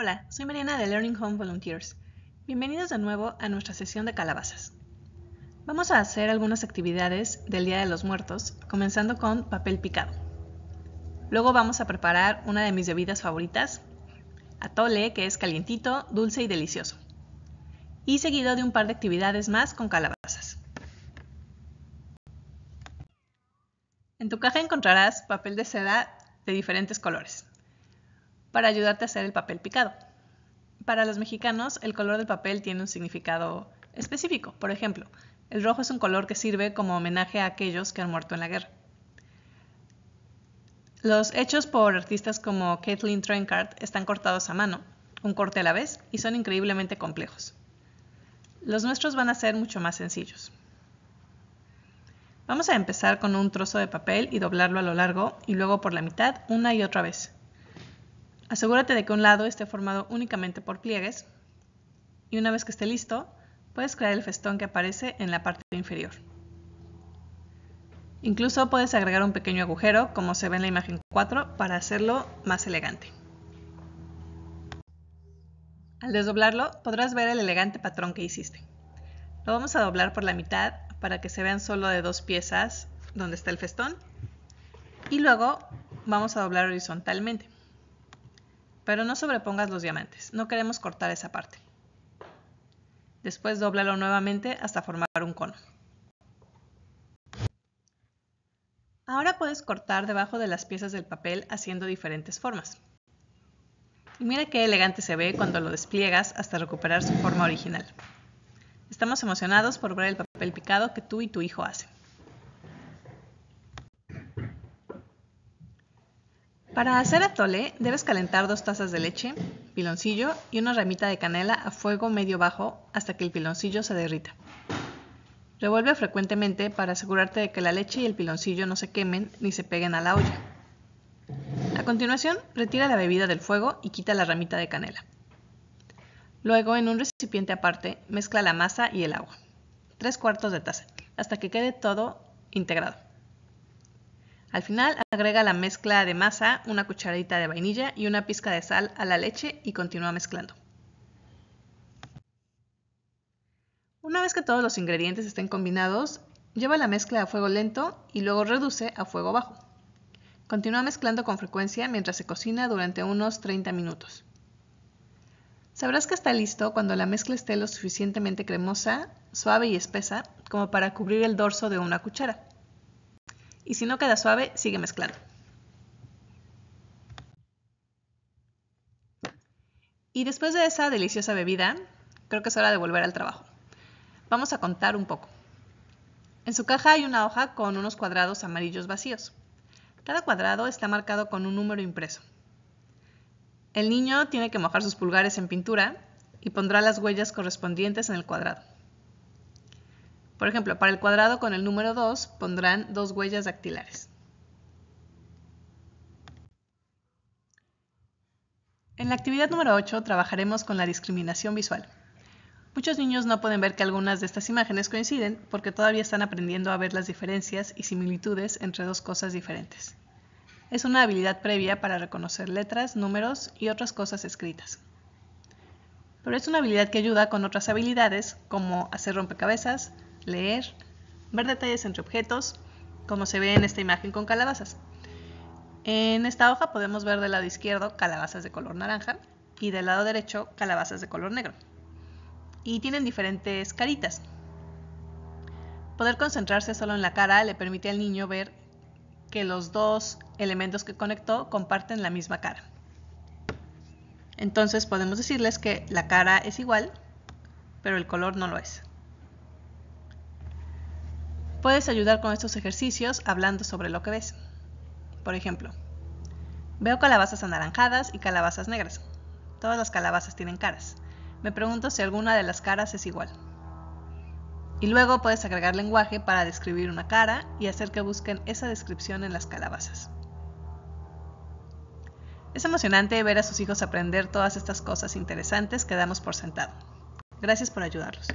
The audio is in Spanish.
Hola, soy Mariana de Learning Home Volunteers. Bienvenidos de nuevo a nuestra sesión de calabazas. Vamos a hacer algunas actividades del Día de los Muertos, comenzando con papel picado. Luego vamos a preparar una de mis bebidas favoritas, atole, que es calientito, dulce y delicioso. Y seguido de un par de actividades más con calabazas. En tu caja encontrarás papel de seda de diferentes colores para ayudarte a hacer el papel picado. Para los mexicanos, el color del papel tiene un significado específico. Por ejemplo, el rojo es un color que sirve como homenaje a aquellos que han muerto en la guerra. Los hechos por artistas como Kathleen Traincart están cortados a mano, un corte a la vez, y son increíblemente complejos. Los nuestros van a ser mucho más sencillos. Vamos a empezar con un trozo de papel y doblarlo a lo largo y luego por la mitad una y otra vez. Asegúrate de que un lado esté formado únicamente por pliegues y una vez que esté listo, puedes crear el festón que aparece en la parte inferior. Incluso puedes agregar un pequeño agujero, como se ve en la imagen 4, para hacerlo más elegante. Al desdoblarlo, podrás ver el elegante patrón que hiciste. Lo vamos a doblar por la mitad para que se vean solo de dos piezas donde está el festón y luego vamos a doblar horizontalmente pero no sobrepongas los diamantes, no queremos cortar esa parte. Después dóblalo nuevamente hasta formar un cono. Ahora puedes cortar debajo de las piezas del papel haciendo diferentes formas. Y mira qué elegante se ve cuando lo despliegas hasta recuperar su forma original. Estamos emocionados por ver el papel picado que tú y tu hijo hacen. Para hacer atole, debes calentar dos tazas de leche, piloncillo y una ramita de canela a fuego medio bajo hasta que el piloncillo se derrita. Revuelve frecuentemente para asegurarte de que la leche y el piloncillo no se quemen ni se peguen a la olla. A continuación, retira la bebida del fuego y quita la ramita de canela. Luego, en un recipiente aparte, mezcla la masa y el agua, (tres cuartos de taza, hasta que quede todo integrado. Al final agrega la mezcla de masa, una cucharadita de vainilla y una pizca de sal a la leche y continúa mezclando. Una vez que todos los ingredientes estén combinados, lleva la mezcla a fuego lento y luego reduce a fuego bajo. Continúa mezclando con frecuencia mientras se cocina durante unos 30 minutos. Sabrás que está listo cuando la mezcla esté lo suficientemente cremosa, suave y espesa como para cubrir el dorso de una cuchara y si no queda suave, sigue mezclando. Y después de esa deliciosa bebida, creo que es hora de volver al trabajo. Vamos a contar un poco. En su caja hay una hoja con unos cuadrados amarillos vacíos. Cada cuadrado está marcado con un número impreso. El niño tiene que mojar sus pulgares en pintura y pondrá las huellas correspondientes en el cuadrado. Por ejemplo, para el cuadrado con el número 2 pondrán dos huellas dactilares. En la actividad número 8 trabajaremos con la discriminación visual. Muchos niños no pueden ver que algunas de estas imágenes coinciden porque todavía están aprendiendo a ver las diferencias y similitudes entre dos cosas diferentes. Es una habilidad previa para reconocer letras, números y otras cosas escritas. Pero es una habilidad que ayuda con otras habilidades como hacer rompecabezas, leer, ver detalles entre objetos, como se ve en esta imagen con calabazas. En esta hoja podemos ver del lado izquierdo calabazas de color naranja y del lado derecho calabazas de color negro. Y tienen diferentes caritas. Poder concentrarse solo en la cara le permite al niño ver que los dos elementos que conectó comparten la misma cara. Entonces podemos decirles que la cara es igual, pero el color no lo es. Puedes ayudar con estos ejercicios hablando sobre lo que ves. Por ejemplo, veo calabazas anaranjadas y calabazas negras. Todas las calabazas tienen caras. Me pregunto si alguna de las caras es igual. Y luego puedes agregar lenguaje para describir una cara y hacer que busquen esa descripción en las calabazas. Es emocionante ver a sus hijos aprender todas estas cosas interesantes que damos por sentado. Gracias por ayudarlos.